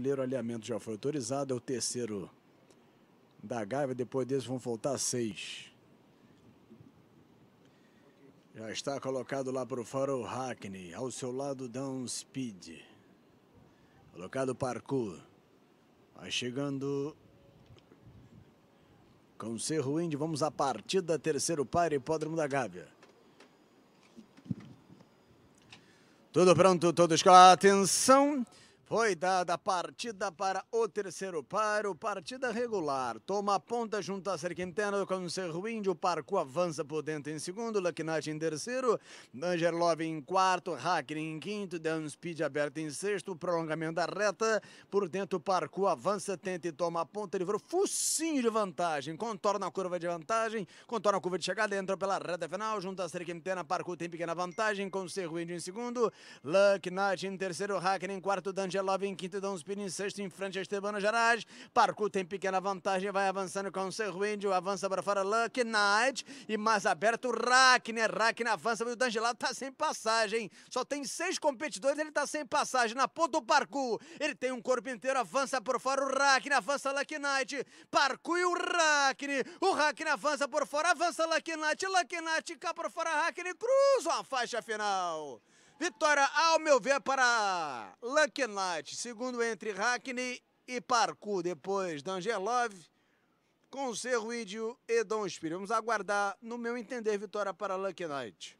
primeiro alinhamento já foi autorizado, é o terceiro da Gávea, depois desse vão faltar seis. Já está colocado lá para o farol Hackney, ao seu lado Down Speed. Colocado Parkour. Vai chegando com Cerro Indy, vamos à partida, terceiro par, hipódromo da Gávea. Tudo pronto, todos com atenção. Foi dada a partida para o terceiro paro, partida regular. Toma a ponta junto à Serquintana com o Cerro Índio. Parco avança por dentro em segundo, Lakinati em terceiro, Love em quarto, Hacker em quinto, Dan Speed aberto em sexto. Prolongamento da reta por dentro. Parco avança, tenta e toma a ponta. Livrou focinho de vantagem, contorna a curva de vantagem, contorna a curva de chegada, entra pela reta final. Junto à Serquintana, Parco tem pequena vantagem com o Índio em segundo, Lakinati em terceiro, Hacker em quarto, Dangerlov Gelove em quinto, Dom Spin em sexto, em frente a Estebano Gerais. Parco tem pequena vantagem, vai avançando com o Cerro Índio, avança para fora Lucky Knight. E mais aberto o Rackner. Rackner avança, mas o Dangelado tá sem passagem. Só tem seis competidores, ele tá sem passagem. Na ponta do Parco, ele tem um corpo inteiro, avança por fora o Rackner, avança Lucky Knight. Parco e o Rackner. O Rackner avança por fora, avança Lucky Knight. Lucky Knight cá por fora, Rackner cruza a faixa final. Vitória, ao meu ver, é para Lucky Knight. Segundo entre Hackney e Parkour. Depois, Dangerlove com Cerro Índio e Dom Espírito. Vamos aguardar, no meu entender, vitória para Lucky Knight.